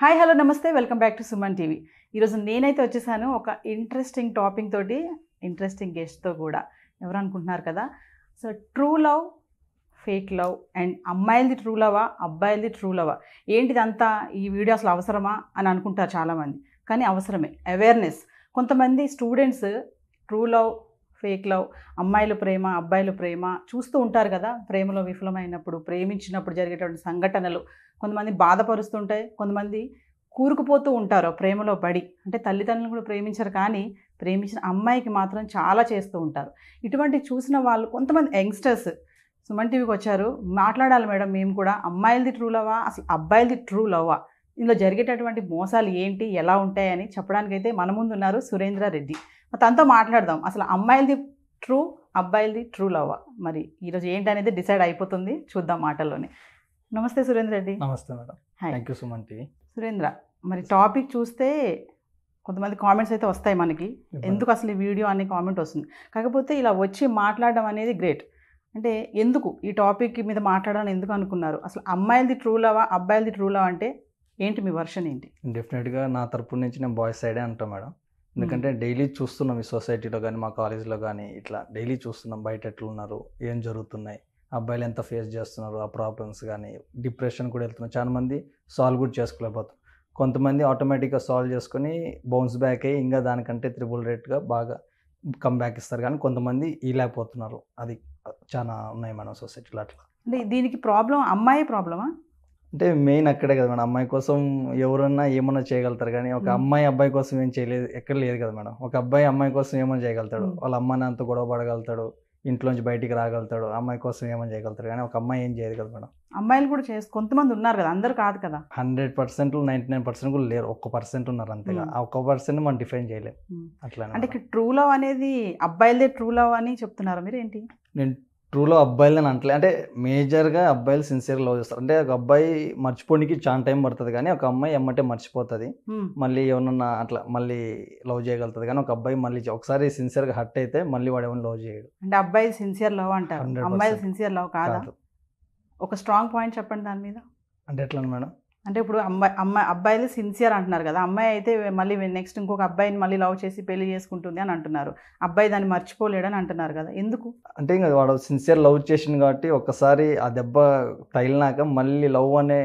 Hi hello నమస్తే welcome back to Suman TV ఈరోజు నేనైతే వచ్చేసాను ఒక ఇంట్రెస్టింగ్ టాపిక్ తోటి ఇంట్రెస్టింగ్ గెస్ట్తో కూడా ఎవరు అనుకుంటున్నారు కదా so true love fake love and అమ్మాయిలది ట్రూ లవా అబ్బాయిలది ట్రూ లవా ఏంటిదంతా ఈ వీడియో అసలు అవసరమా అని అనుకుంటారు చాలామంది కానీ అవసరమే అవేర్నెస్ కొంతమంది students true love fake love అమ్మాయిల ప్రేమ అబ్బాయిల ప్రేమ చూస్తూ ఉంటారు కదా ప్రేమలో విఫలమైనప్పుడు ప్రేమించినప్పుడు జరిగేటువంటి సంఘటనలు కొంతమంది బాధపరుస్తుంటాయి కొంతమంది కూరుకుపోతూ ఉంటారు ప్రేమలో పడి అంటే తల్లిదండ్రులు కూడా ప్రేమించరు కానీ ప్రేమించిన అమ్మాయికి మాత్రం చాలా చేస్తూ ఉంటారు ఇటువంటి చూసిన వాళ్ళు కొంతమంది యంగ్స్టర్స్ సుమన్ టీవీకి వచ్చారు మాట్లాడాలి మేడం మేము కూడా అమ్మాయిలది ట్రూ లవ్వా అసలు అబ్బాయిలది ట్రూ లవ్వా ఇందులో జరిగేటటువంటి మోసాలు ఏంటి ఎలా ఉంటాయని చెప్పడానికైతే మన ముందు ఉన్నారు సురేంద్ర రెడ్డి తనతో మాట్లాడదాం అసలు అమ్మాయిలది ట్రూ అబ్బాయిలది ట్రూ లవ్ మరి ఈరోజు ఏంటనేది డిసైడ్ అయిపోతుంది చూద్దాం మాటల్లోనే నమస్తే సురేంద్ర రెడ్డి నమస్తే madam thank you Suman TV Surendra మరి టాపిక్ చూస్తే కొంతమంది కామెంట్స్ అయితే వస్తాయి మనకి ఎందుకు అసలు ఈ వీడియో అనే కామెంట్ వస్తుంది కాకపోతే ఇలా వచ్చి మాట్లాడడం అనేది గ్రేట్ అంటే ఎందుకు ఈ టాపిక్ మీద మాట్లాడాలని ఎందుకు అనుకున్నారు అసలు అమ్మాయిలది ట్రూ లవా అబ్బాయిలది ట్రూ లవ్ అంటే ఏంటి మీ వర్షన్ ఏంటి డెఫినెట్గా నా తరపు నుంచి నేను బాయ్స్ సైడే అంటాను మేడం ఎందుకంటే డైలీ చూస్తున్నాం ఈ సొసైటీలో కానీ మా కాలేజీలో కానీ ఇట్లా డైలీ చూస్తున్నాం బయట ఎట్లున్నారు ఏం జరుగుతున్నాయి అబ్బాయిలు ఎంత ఫేస్ చేస్తున్నారు ఆ ప్రాబ్లమ్స్ కానీ డిప్రెషన్ కూడా వెళ్తున్నారు మంది సాల్వ్ కూడా చేసుకోలేకపోతాం కొంతమంది ఆటోమేటిక్గా సాల్వ్ చేసుకొని బౌన్స్ బ్యాక్ అయ్యి ఇంకా దానికంటే త్రిబుల్ రేట్గా బాగా కమ్బ్యాక్ ఇస్తారు కానీ కొంతమంది లేకపోతున్నారు అది చాలా ఉన్నాయి మన సొసైటీలో అట్లా దీనికి ప్రాబ్లం అమ్మాయి ప్రాబ్లమా అంటే మెయిన్ అక్కడే కదా మేడం అమ్మాయి కోసం ఎవరన్నా ఏమన్నా చేయగలుగుతారు కానీ ఒక అమ్మాయి అబ్బాయి కోసం ఏం చేయలేదు ఎక్కడ లేదు కదా మేడం ఒక అబ్బాయి అమ్మాయి కోసం ఏమైనా చేయగలుగుతాడు వాళ్ళ అమ్మాయిని అంత గొడవ పడగలుగుతాడు ఇంట్లోంచి బయటికి రాగలుగుతాడు అమ్మాయి కోసం ఏమైనా చేయగలుగుతారు కానీ ఒక అమ్మాయి ఏం చేయదు కదా మేడం అమ్మాయిలు కూడా చేసి కొంతమంది ఉన్నారు కదా అందరు కాదు కదా hundred percent ninety nine percent కూడా లేరు ఒక్క పర్సెంట్ ఉన్నారు అంతేగా ఆ ఒక్క పర్సెంట్ మనం డిఫైన్ చేయలేము అట్లా అంటే ట్రూ లవ్ అనేది అబ్బాయిలదే ట్రూ లవ్ అని చెప్తున్నారు మీరు ఏంటి నేను ట్రూలో అబ్బాయిలు అని అంటలే అంటే మేజర్గా అబ్బాయిలు సిన్సియర్ లవ్ చేస్తారు అంటే ఒక అబ్బాయి మర్చిపోనికి చాలా టైం పడుతుంది కానీ ఒక అమ్మాయి ఎమ్మంటే మర్చిపోతుంది మళ్ళీ ఏమన్నా అట్లా మళ్ళీ లవ్ చేయగలుగుతుంది కానీ ఒక అబ్బాయి మళ్ళీ ఒకసారి సిన్సియర్గా హర్ట్ అయితే మళ్ళీ వాడు ఏమైనా లవ్ చేయడు అంటే అబ్బాయి సిన్సియర్ లవ్ అంటారు అమ్మాయిలు సిన్సియర్ లవ్ కాదు ఒక స్ట్రాంగ్ పాయింట్ చెప్పండి దాని మీద అంటే ఎట్లా మేడం అంటే ఇప్పుడు అమ్మాయి అమ్మాయి అబ్బాయిలు సిన్సియర్ అంటున్నారు కదా అమ్మాయి అయితే మళ్ళీ నెక్స్ట్ ఇంకొక అబ్బాయిని మళ్ళీ లవ్ చేసి పెళ్లి చేసుకుంటుంది అని అంటున్నారు అబ్బాయి దాన్ని మర్చిపోలేడని అంటున్నారు కదా ఎందుకు అంటే ఇంకా వాడు సిన్సియర్ లవ్ చేసింది కాబట్టి ఒక్కసారి ఆ దెబ్బ తగిలినాక మళ్ళీ లవ్ అనే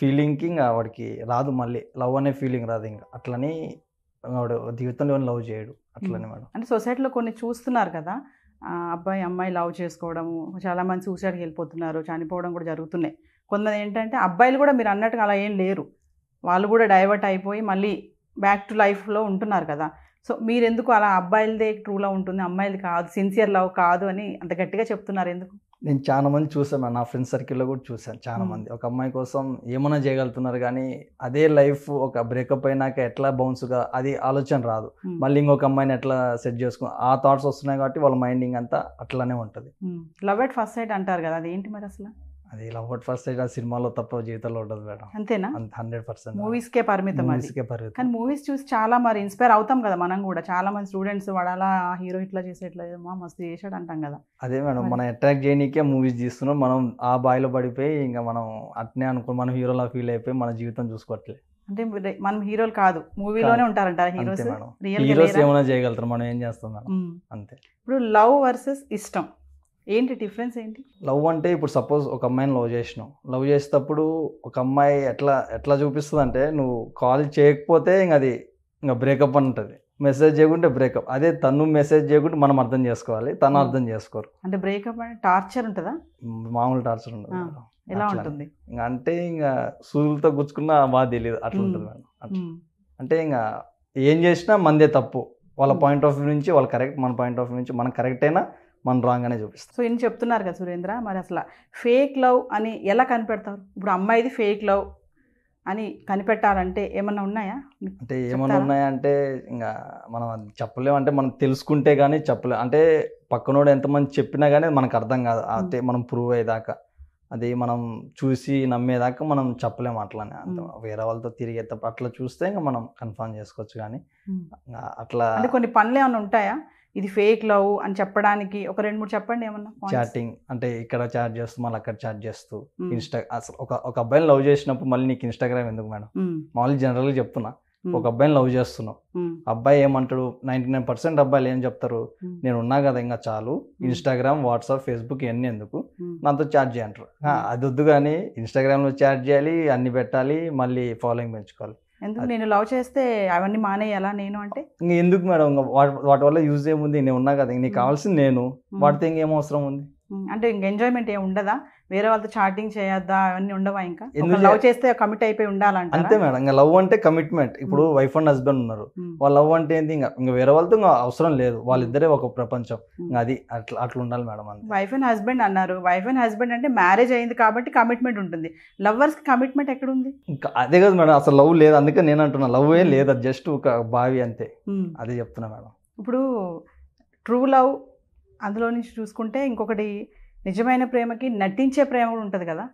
ఫీలింగ్కి ఇంకా వాడికి రాదు మళ్ళీ లవ్ అనే ఫీలింగ్ రాదు ఇంకా అట్లని వాడు జీవితంలో లవ్ చేయడు అట్లనే వాడు అంటే సొసైటీలో కొన్ని చూస్తున్నారు కదా అబ్బాయి అమ్మాయి లవ్ చేసుకోవడము చాలామంది సూసైడ్కి వెళ్ళిపోతున్నారు చనిపోవడం కూడా జరుగుతున్నాయి కొంతమంది ఏంటంటే అబ్బాయిలు కూడా మీరు అన్నట్టుగా అలా ఏం లేరు వాళ్ళు కూడా డైవర్ట్ అయిపోయి మళ్ళీ బ్యాక్ టు లైఫ్లో ఉంటున్నారు కదా సో మీరు ఎందుకు అలా అబ్బాయిలదే ట్రూలా ఉంటుంది అమ్మాయిలు కాదు సిన్సియర్ లవ్ కాదు అని అంత గట్టిగా చెప్తున్నారు ఎందుకు నేను చాలా మంది చూసాను నా ఫ్రెండ్ సర్కిల్లో కూడా చూసాను చాలా మంది ఒక అమ్మాయి కోసం ఏమైనా చేయగలుగుతున్నారు కానీ అదే లైఫ్ ఒక బ్రేకప్ అయినాక ఎట్లా బౌన్స్గా అది ఆలోచన రాదు మళ్ళీ ఇంకొక అమ్మాయిని ఎట్లా సెట్ చేసుకో ఆ థాట్స్ వస్తున్నాయి కాబట్టి వాళ్ళ మైండింగ్ అంతా అట్లానే ఉంటుంది లవ్ ఎట్ ఫస్ట్ సైడ్ అంటారు కదా అది ఏంటి మరి అసలు అది లవ్ అట్ ఫస్ట్ సైట్ ఆ సినిమాలో తప్ప జీవితంలో ఉండదు మేడం అంతేనా హండ్రెడ్ పర్సెంట్ మూవీస్కే పరిమితం మూవీస్కే పరిమితం కానీ మూవీస్ చూసి చాలా మరి ఇన్స్పైర్ అవుతాం కదా మనం కూడా చాలా మంది స్టూడెంట్స్ వాడాలా హీరో ఇట్లా చేసే ఇట్లా మా మస్తు చేసాడు అంటాం కదా అదే మేడం మనం అట్రాక్ట్ చేయడానికే మూవీస్ తీస్తున్నాం మనం ఆ బాయిలో పడిపోయి ఇంకా మనం అట్నే అనుకో మనం హీరోలా ఫీల్ అయిపోయి మన జీవితం చూసుకోవట్లేదు అంటే మనం హీరోలు కాదు మూవీలోనే ఉంటారంటారు హీరోస్ హీరోస్ ఏమైనా చేయగలుగుతారు మనం ఏం చేస్తాం అంతే ఇప్పుడు లవ్ వర్సెస్ ఇష్టం ఏంటి డిఫరెన్స్ ఏంటి లవ్ అంటే ఇప్పుడు సపోజ్ ఒక అమ్మాయిని లవ్ చేసినావు లవ్ చేసేటప్పుడు ఒక అమ్మాయి ఎట్లా ఎట్లా చూపిస్తుంది అంటే నువ్వు కాల్ చేయకపోతే ఇంక అది ఇంకా బ్రేకప్ అని ఉంటుంది మెసేజ్ చేయకుంటే బ్రేకప్ అదే తను మెసేజ్ చేయకుంటే మనం అర్థం చేసుకోవాలి తను hmm. అర్థం చేసుకోరు అంటే బ్రేకప్ అంటే టార్చర్ ఉంటుందా మామూలు టార్చర్ ఉండదు ఎలా ఉంటుంది ఇంకా అంటే ఇంకా సూదులతో గుచ్చుకున్నా బాగా తెలియదు అట్లా hmm. ఉంటుంది మేడం hmm. అంటే ఇంకా ఏం చేసినా మందే తప్పు వాళ్ళ పాయింట్ ఆఫ్ వ్యూ నుంచి వాళ్ళు కరెక్ట్ మన పాయింట్ ఆఫ్ వ్యూ నుంచి మనం కరెక్ట్ అయినా మనం రాగానే చూపిస్తాం సో ఇన్ని చెప్తున్నారు కదా సురేంద్ర మరి అసలు ఫేక్ లవ్ అని ఎలా కనిపెడతారు ఇప్పుడు అమ్మాయిది ఫేక్ లవ్ అని కనిపెట్టాలంటే ఏమన్నా ఉన్నాయా అంటే ఏమన్నా ఉన్నాయా అంటే ఇంకా మనం చెప్పలేము అంటే మనం తెలుసుకుంటే కానీ చెప్పలేము అంటే పక్కనోడు ఎంతమంది చెప్పినా కానీ మనకు అర్థం కాదు అంటే మనం ప్రూవ్ అయ్యేదాకా అది మనం చూసి నమ్మేదాకా మనం చెప్పలేము అట్లానే వేరే వాళ్ళతో తిరిగేటప్పుడు అట్లా చూస్తే ఇంకా మనం కన్ఫర్మ్ చేసుకోవచ్చు కానీ అట్లా కొన్ని పనులు ఏమైనా ఉంటాయా ఇది ఫేక్ లవ్ అని చెప్పడానికి ఒక రెండు మూడు చెప్పండి ఏమన్నా చాటింగ్ అంటే ఇక్కడ చాట్ చేస్తూ మళ్ళీ అక్కడ చాట్ చేస్తూ ఇన్స్టా అసలు ఒక ఒక అబ్బాయిని లవ్ చేసినప్పుడు మళ్ళీ నీకు ఇన్స్టాగ్రామ్ ఎందుకు మేడం మామూలు జనరల్ చెప్తున్నా ఒక అబ్బాయిని లవ్ చేస్తున్నావు అబ్బాయి ఏమంటాడు నైన్టీ నైన్ పర్సెంట్ అబ్బాయిలు ఏం చెప్తారు నేను ఉన్నా కదా ఇంకా చాలు ఇన్స్టాగ్రామ్ వాట్సాప్ ఫేస్బుక్ ఇవన్నీ ఎందుకు నాతో చాట్ చేయంటారు అది వద్దు కానీ ఇన్స్టాగ్రామ్లో చాట్ చేయాలి అన్ని పెట్టాలి మళ్ళీ ఫాలోయింగ్ పెంచుకోవాలి ఎందుకు నేను లవ్ చేస్తే అవన్నీ మానేయాలా నేను అంటే ఎందుకు మేడం వాటి వల్ల యూజ్ ఏముంది నేను ఉన్నా కదా నీకు కావాల్సింది నేను వాటితో ఇంకేం అవసరం ఉంది అంటే ఇంక ఎంజాయ్మెంట్ ఏమి ఉండదా వేరే వాళ్ళతో చాటింగ్ చేయొద్దా అవన్నీ ఉండవా ఇంకా లవ్ చేస్తే కమిట్ అయిపోయి ఉండాలంటే అంతే మేడం ఇంకా లవ్ అంటే కమిట్మెంట్ ఇప్పుడు వైఫ్ అండ్ హస్బెండ్ ఉన్నారు వాళ్ళ లవ్ అంటే ఏంటి ఇంకా ఇంకా వేరే వాళ్ళతో ఇంకా అవసరం లేదు వాళ్ళిద్దరే ఒక ప్రపంచం ఇంకా అది అట్లా అట్లా ఉండాలి మేడం వైఫ్ అండ్ హస్బెండ్ అన్నారు వైఫ్ అండ్ హస్బెండ్ అంటే మ్యారేజ్ అయింది కాబట్టి కమిట్మెంట్ ఉంటుంది లవ్వర్స్ కమిట్మెంట్ ఎక్కడ ఉంది ఇంకా అదే కదా మేడం అసలు లవ్ లేదు అందుకే నేను అంటున్నా లవ్ ఏ లేదు జస్ట్ ఒక బావి అంతే అదే చెప్తున్నా మేడం ఇప్పుడు ట్రూ లవ్ అందులో నుంచి చూసుకుంటే ఇంకొకటి నిజమైన ప్రేమకి నటించే ప్రేమ కూడా ఉంటుంది కదా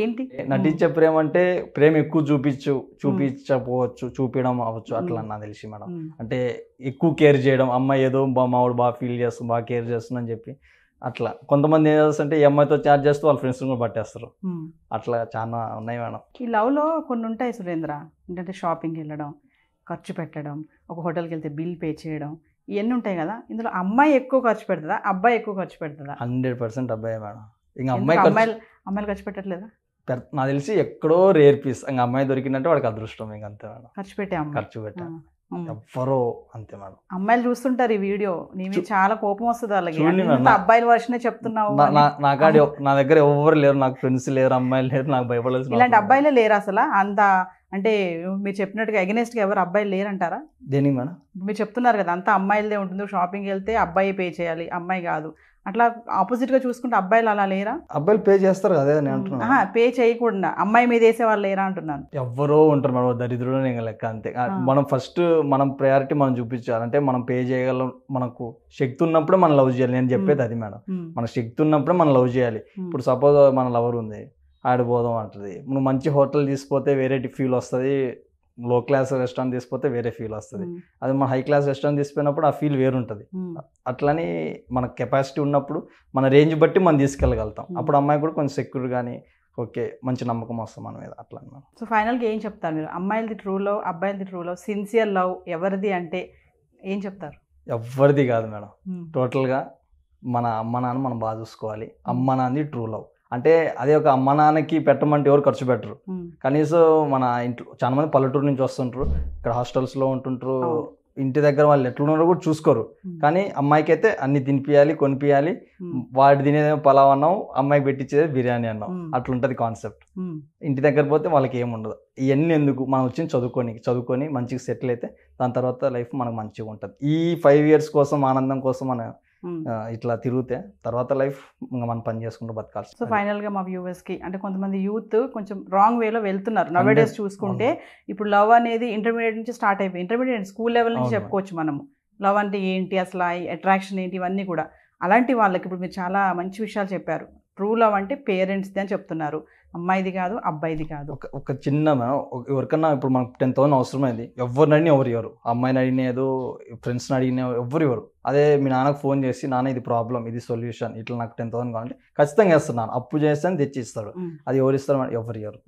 ఏంటి నటించే ప్రేమ అంటే ప్రేమ ఎక్కువ చూపించు చూపించకపోవచ్చు చూపించడం అవ్వచ్చు అట్లా నాకు తెలిసి మేడం అంటే ఎక్కువ కేర్ చేయడం అమ్మాయి ఏదో బా మావాడు బాగా ఫీల్ చేస్తుంది బాగా కేర్ చేస్తుంది చెప్పి అట్లా కొంతమంది ఏం చేస్తుంటే ఈ అమ్మాయితో చార్జ్ చేస్తూ వాళ్ళ ఫ్రెండ్స్ కూడా పట్టేస్తారు అట్లా చాలా ఉన్నాయి మేడం ఈ లవ్లో కొన్ని ఉంటాయి సురేంద్ర ఏంటంటే షాపింగ్ వెళ్ళడం ఖర్చు పెట్టడం ఒక హోటల్కి వెళ్తే బిల్ పే చేయడం ఇవన్నీ ఉంటాయి కదా ఇందులో అమ్మాయి ఎక్కువ ఖర్చు పెడుతుందా అబ్బాయి ఎక్కువ ఖర్చు పెడుతుందా హండ్రెడ్ పర్సెంట్ అబ్బాయి మేడం ఇంకా అమ్మాయి అమ్మాయిలు అమ్మాయిలు ఖర్చు పెట్టట్లేదా నాకు తెలిసి ఎక్కడో రేర్ పీస్ ఇంకా అమ్మాయి దొరికిందంటే వాడికి అదృష్టం ఇంకంతే మేడం ఖర్చు పెట్టే ఖర్చు పెట్టాను ఎవ్వరో అంతే మేడం అమ్మాయిలు చూస్తుంటారు ఈ వీడియో నీ చాలా కోపం వస్తుంది అలాగే అబ్బాయిల వర్షనే చెప్తున్నావు నా కాడ నా దగ్గర ఎవరు లేరు నాకు ఫ్రెండ్స్ లేరు అమ్మాయిలు లేరు నాకు భయపడాల్సి ఇలాంటి అబ్బాయిలే లేరు అసలు అంత అంటే మీరు చెప్పినట్టుగా అగెనెస్ట్ గా ఎవరు అబ్బాయిలు లేరంటారా దేని మేడం మీరు చెప్తున్నారు కదా అంతా అమ్మాయిలదే ఉంటుంది షాపింగ్ వెళ్తే అబ్బాయి పే చేయాలి అమ్మాయి కాదు అట్లా ఆపోజిట్ గా చూసుకుంటే అబ్బాయిలు అలా లేరా అబ్బాయిలు పే చేస్తారు కదా పే చేయకుండా అమ్మాయి మీద వేసే వాళ్ళు లేరా అంటున్నాను ఎవరో ఉంటారు మేడం దరిద్రుడు నేను లెక్క అంతే మనం ఫస్ట్ మనం ప్రయారిటీ మనం చూపించాలంటే మనం పే చేయగలం మనకు శక్తి ఉన్నప్పుడే మనం లవ్ చేయాలి నేను చెప్పేది అది మేడం మన శక్తి ఉన్నప్పుడే మనం లవ్ చేయాలి ఇప్పుడు సపోజ్ మన లవర్ ఉంది ఆడిపోదాం అంటది నువ్వు మంచి హోటల్ తీసుకుపోతే వేరే ఫీల్ వస్తుంది లో క్లాస్ రెస్టారెంట్ తీసుకుపోతే వేరే ఫీల్ వస్తుంది అది మన హై క్లాస్ రెస్టారెంట్ తీసుకుపోయినప్పుడు ఆ ఫీల్ వేరుంటుంది అట్లని మన కెపాసిటీ ఉన్నప్పుడు మన రేంజ్ బట్టి మనం తీసుకెళ్ళగలుగుతాం అప్పుడు అమ్మాయి కూడా కొంచెం సెక్యూర్ కానీ ఓకే మంచి నమ్మకం వస్తాం మన మీద అట్లా అన్నాను సో ఫైనల్గా ఏం చెప్తారు మీరు అమ్మాయిలది ట్రూ లవ్ అబ్బాయిలది ట్రూ లవ్ సిన్సియర్ లవ్ ఎవరిది అంటే ఏం చెప్తారు ఎవరిది కాదు మేడం టోటల్గా మన అమ్మ నాన్న మనం బాగా చూసుకోవాలి అమ్మ నాన్నది ట్రూ లవ్ అంటే అదే ఒక అమ్మ నాన్నకి పెట్టమంటే ఎవరు ఖర్చు పెట్టరు కనీసం మన ఇంట్లో చాలా మంది పల్లెటూరు నుంచి వస్తుంటారు ఇక్కడ హాస్టల్స్లో ఉంటుంటారు ఇంటి దగ్గర వాళ్ళు ఎట్లున్నారో కూడా చూసుకోరు కానీ అమ్మాయికి అయితే అన్ని తినిపియాలి కొనిపియాలి వాడు తినేదేమో పలావ్ అన్నాం అమ్మాయికి పెట్టించేది బిర్యానీ అన్నాం అట్లుంటది కాన్సెప్ట్ ఇంటి దగ్గర పోతే వాళ్ళకి ఏముండదు ఇవన్నీ ఎందుకు మనం వచ్చి చదువుకొని చదువుకొని మంచిగా సెటిల్ అయితే దాని తర్వాత లైఫ్ మనకు మంచిగా ఉంటుంది ఈ ఫైవ్ ఇయర్స్ కోసం ఆనందం కోసం మనం ఇట్లా తిరిగితే తర్వాత లైఫ్ మనం పని చేసుకుంటూ బతకాల్సి సో ఫైనల్గా మా కి అంటే కొంతమంది యూత్ కొంచెం రాంగ్ వేలో వెళ్తున్నారు నవ్ డేస్ చూసుకుంటే ఇప్పుడు లవ్ అనేది ఇంటర్మీడియట్ నుంచి స్టార్ట్ అయిపోయి ఇంటర్మీడియట్ స్కూల్ లెవెల్ నుంచి చెప్పుకోవచ్చు మనము లవ్ అంటే ఏంటి అసలు అట్రాక్షన్ ఏంటి ఇవన్నీ కూడా అలాంటి వాళ్ళకి ఇప్పుడు మీరు చాలా మంచి విషయాలు చెప్పారు ట్రూ లవ్ అంటే పేరెంట్స్ది అని చెప్తున్నారు అమ్మాయిది కాదు అబ్బాయిది కాదు ఒక ఒక చిన్న ఎవరికన్నా ఇప్పుడు మనకు టెన్ థౌసండ్ అవసరమైంది ఎవరిని అడిగినా ఎవరు ఇవ్వరు అమ్మాయిని అడిగినేదో ఫ్రెండ్స్ని అడిగిన ఎవరు ఇవ్వరు అదే మీ నాన్నకు ఫోన్ చేసి నాన్న ఇది ప్రాబ్లం ఇది సొల్యూషన్ ఇట్లా నాకు టెన్ థౌసండ్ కావాలి ఖచ్చితంగా ఇస్తున్నాను అప్పు చేస్తాను తెచ్చి ఇస్తాడు అది ఎవరు ఇస్తారు ఎవరు ఇవ్వరు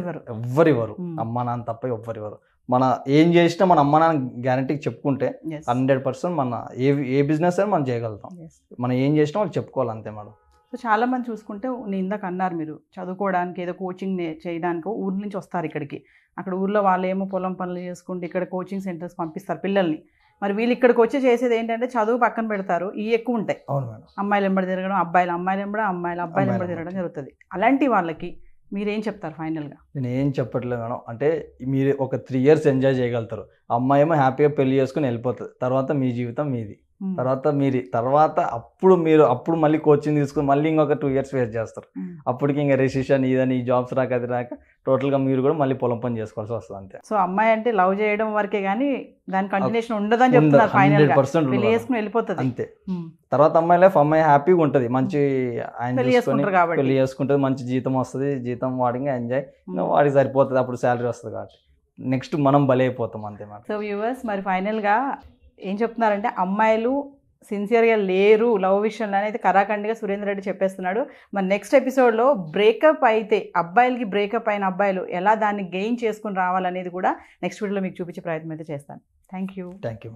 ఎవరు ఇవ్వరు ఎవరు ఇవ్వరు అమ్మ నాన్న తప్ప ఎవరు ఇవ్వరు మన ఏం చేసినా మన అమ్మ నాన్న గ్యారంటీకి చెప్పుకుంటే హండ్రెడ్ పర్సెంట్ మన ఏ ఏ బిజినెస్ అయినా మనం చేయగలుగుతాం మనం ఏం చేసినా వాళ్ళు చెప్పుకోవాలి అంతే మేడం సో చాలామంది చూసుకుంటే ఇందాక అన్నారు మీరు చదువుకోవడానికి ఏదో కోచింగ్ చేయడానికో ఊరి నుంచి వస్తారు ఇక్కడికి అక్కడ ఊర్లో వాళ్ళేమో పొలం పనులు చేసుకుంటే ఇక్కడ కోచింగ్ సెంటర్స్ పంపిస్తారు పిల్లల్ని మరి వీళ్ళు ఇక్కడికి వచ్చి చేసేది ఏంటంటే చదువు పక్కన పెడతారు ఇవి ఎక్కువ ఉంటాయి అవును అమ్మాయిలు ఎంబడి తిరగడం అబ్బాయిలు అమ్మాయిలు ఎంబడ అమ్మాయిలు అబ్బాయిలు ఎంబడి తిరగడం జరుగుతుంది అలాంటి వాళ్ళకి మీరేం చెప్తారు ఫైనల్గా నేను ఏం చెప్పట్లేదు మేడం అంటే మీరు ఒక త్రీ ఇయర్స్ ఎంజాయ్ చేయగలుగుతారు అమ్మాయి ఏమో హ్యాపీగా పెళ్లి చేసుకుని వెళ్ళిపోతుంది తర్వాత మీ జీవితం మీది తర్వాత మీరు తర్వాత అప్పుడు మీరు అప్పుడు మళ్ళీ కోచింగ్ తీసుకుని మళ్ళీ ఇంకొక టూ ఇయర్స్ వేస్ట్ చేస్తారు అప్పటికి ఇంకా రెసిషన్ ఇదని జాబ్స్ రాక అది రాక టోటల్గా మీరు కూడా మళ్ళీ పొలం పని చేసుకోవాల్సి వస్తుంది అంతే సో అమ్మాయి అంటే లవ్ చేయడం వరకే కానీ దాని కంటిన్యూషన్ ఉండదని చెప్తున్నారు హండ్రెడ్ పర్సెంట్ వెళ్ళిపోతుంది అంతే తర్వాత అమ్మాయి లైఫ్ అమ్మాయి హ్యాపీగా ఉంటుంది మంచి ఆయన పెళ్లి చేసుకుంటుంది మంచి జీతం వస్తుంది జీతం వాడి ఎంజాయ్ వాడికి సరిపోతుంది అప్పుడు శాలరీ వస్తుంది కాబట్టి నెక్స్ట్ మనం బలైపోతాం అంతే సో వ్యూవర్స్ మరి ఫైనల్గా ఏం చెప్తున్నారంటే అమ్మాయిలు సిన్సియర్గా లేరు లవ్ విషయంలో అనేది కరాఖండిగా సురేంద్ర రెడ్డి చెప్పేస్తున్నాడు మరి నెక్స్ట్ ఎపిసోడ్లో బ్రేకప్ అయితే అబ్బాయిలకి బ్రేకప్ అయిన అబ్బాయిలు ఎలా దాన్ని గెయిన్ చేసుకుని రావాలనేది కూడా నెక్స్ట్ వీడియోలో మీకు చూపించే ప్రయత్నం అయితే చేస్తాను థ్యాంక్ యూ థ్యాంక్ యూ